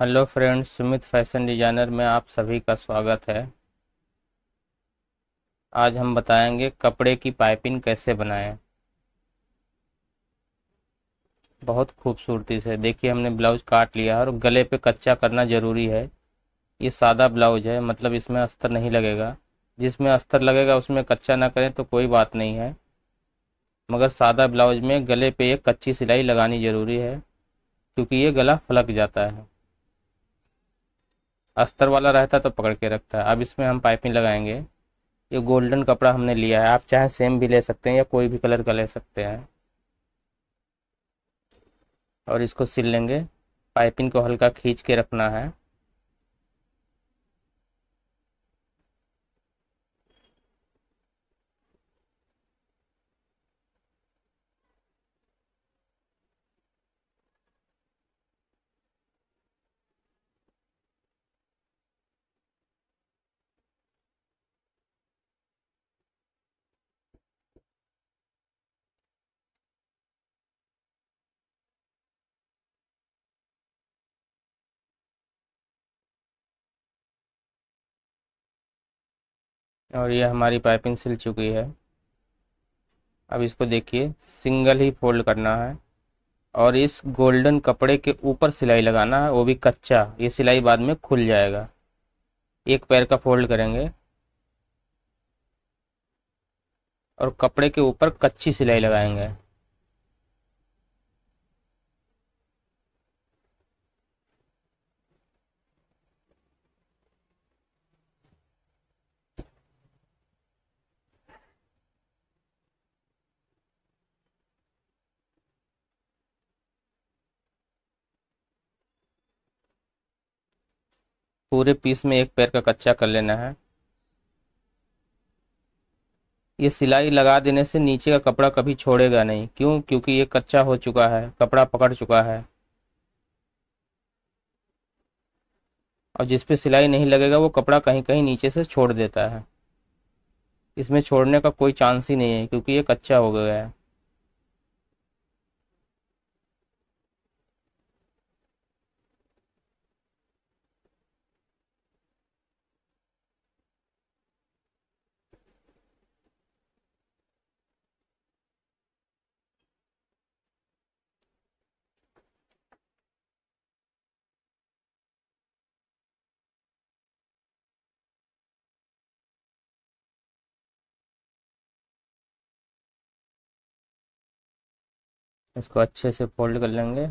hello friends Sumit fashion designer में आप सभी का स्वागत है आज हम बताएंगे कपड़े की पाइपिंग कैसे बनाएं बहुत खूबसूरती से देखिए हमने ब्लाउज काट लिया है और गले पे कच्चा करना ज़रूरी है ये सादा ब्लाउज है मतलब इसमें अस्तर नहीं लगेगा जिसमें अस्तर लगेगा उसमें कच्चा ना करें तो कोई बात नहीं है मगर सादा ब्लाउज में गले पे एक कच्ची सिलाई लगानी ज़रूरी है क्योंकि ये गला फलक जाता है अस्तर वाला रहता तो पकड़ के रखता अब इसमें हम पाइपिंग लगाएंगे ये गोल्डन कपड़ा हमने लिया है आप चाहे सेम भी ले सकते हैं या कोई भी कलर का ले सकते हैं और इसको सिल लेंगे पाइपिंग को हल्का खींच के रखना है और ये हमारी पाइपिंग सिल चुकी है अब इसको देखिए सिंगल ही फोल्ड करना है और इस गोल्डन कपड़े के ऊपर सिलाई लगाना है वो भी कच्चा ये सिलाई बाद में खुल जाएगा एक पैर का फोल्ड करेंगे और कपड़े के ऊपर कच्ची सिलाई लगाएंगे पूरे पीस में एक पैर का कच्चा कर लेना है ये सिलाई लगा देने से नीचे का कपड़ा कभी छोड़ेगा नहीं क्यों क्योंकि ये कच्चा हो चुका है कपड़ा पकड़ चुका है और जिस पे सिलाई नहीं लगेगा वो कपड़ा कहीं कहीं नीचे से छोड़ देता है इसमें छोड़ने का कोई चांस ही नहीं है क्योंकि ये कच्चा हो गया है इसको अच्छे से फोल्ड कर लेंगे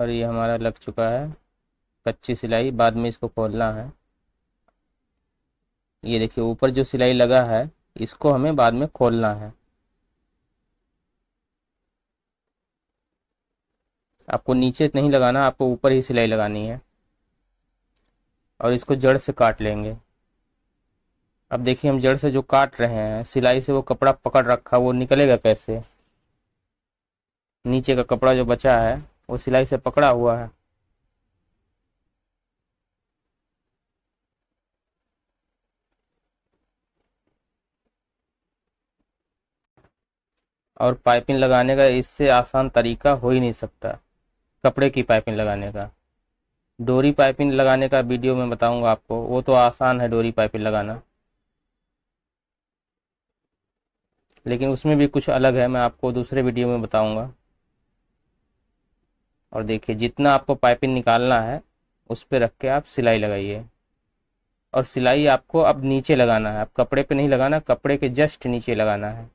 और ये हमारा लग चुका है कच्ची सिलाई बाद में इसको खोलना है ये देखिए ऊपर जो सिलाई लगा है इसको हमें बाद में खोलना है आपको नीचे नहीं लगाना आपको ऊपर ही सिलाई लगानी है और इसको जड़ से काट लेंगे अब देखिए हम जड़ से जो काट रहे हैं सिलाई से वो कपड़ा पकड़ रखा वो निकलेगा कैसे नीचे का कपड़ा जो बचा है वो सिलाई से पकड़ा हुआ है और पाइपिंग लगाने का इससे आसान तरीका हो ही नहीं सकता कपड़े की पाइपिंग लगाने का डोरी पाइपिंग लगाने का वीडियो में बताऊंगा आपको वो तो आसान है डोरी पाइपिंग लगाना लेकिन उसमें भी कुछ अलग है मैं आपको दूसरे वीडियो में बताऊंगा और देखिए जितना आपको पाइपिंग निकालना है उस पर रख के आप सिलाई लगाइए और सिलाई आपको अब नीचे लगाना है आप कपड़े पे नहीं लगाना कपड़े के जस्ट नीचे लगाना है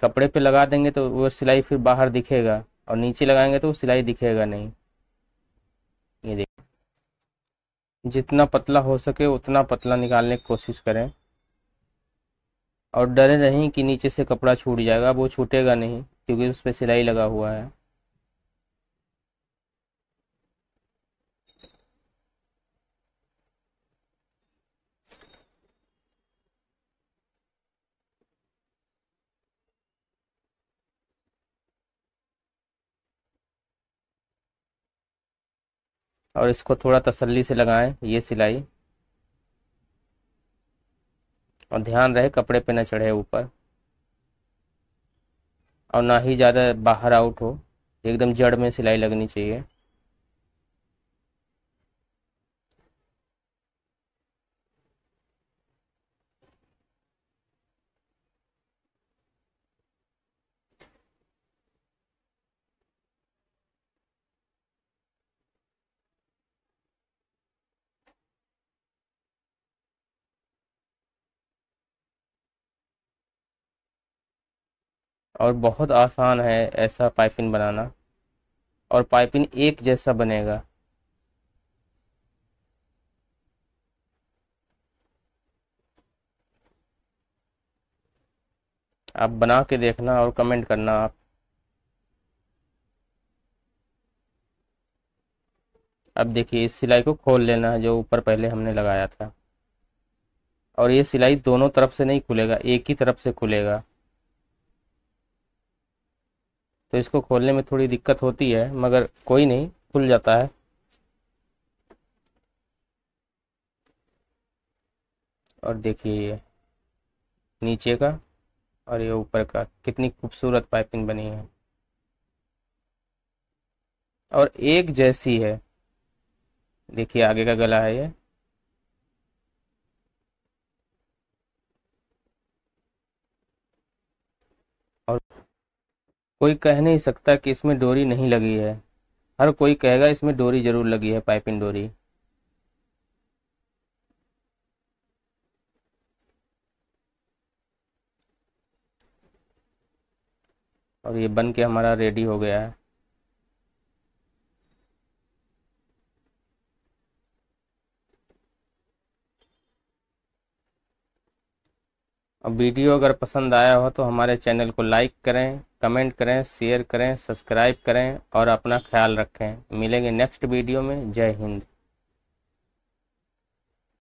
कपड़े पे लगा देंगे तो वो सिलाई फिर बाहर दिखेगा और नीचे लगाएंगे तो वो सिलाई दिखेगा नहीं जितना पतला हो सके उतना पतला निकालने की कोशिश करें और डरे नहीं कि नीचे से कपड़ा छूट जाएगा वो छूटेगा नहीं क्योंकि उस पर सिलाई लगा हुआ है और इसको थोड़ा तसल्ली से लगाएं ये सिलाई और ध्यान रहे कपड़े पे ना चढ़े ऊपर और ना ही ज़्यादा बाहर आउट हो एकदम जड़ में सिलाई लगनी चाहिए और बहुत आसान है ऐसा पाइपिंग बनाना और पाइपिंग एक जैसा बनेगा आप बना के देखना और कमेंट करना आप अब देखिए इस सिलाई को खोल लेना है जो ऊपर पहले हमने लगाया था और ये सिलाई दोनों तरफ से नहीं खुलेगा एक ही तरफ से खुलेगा तो इसको खोलने में थोड़ी दिक्कत होती है मगर कोई नहीं खुल जाता है और देखिए ये नीचे का और ये ऊपर का कितनी खूबसूरत पाइपिंग बनी है और एक जैसी है देखिए आगे का गला है ये कोई कह नहीं सकता कि इसमें डोरी नहीं लगी है हर कोई कहेगा इसमें डोरी जरूर लगी है पाइपिंग डोरी और ये बन के हमारा रेडी हो गया है अब वीडियो अगर पसंद आया हो तो हमारे चैनल को लाइक करें कमेंट करें शेयर करें सब्सक्राइब करें और अपना ख्याल रखें मिलेंगे नेक्स्ट वीडियो में जय हिंद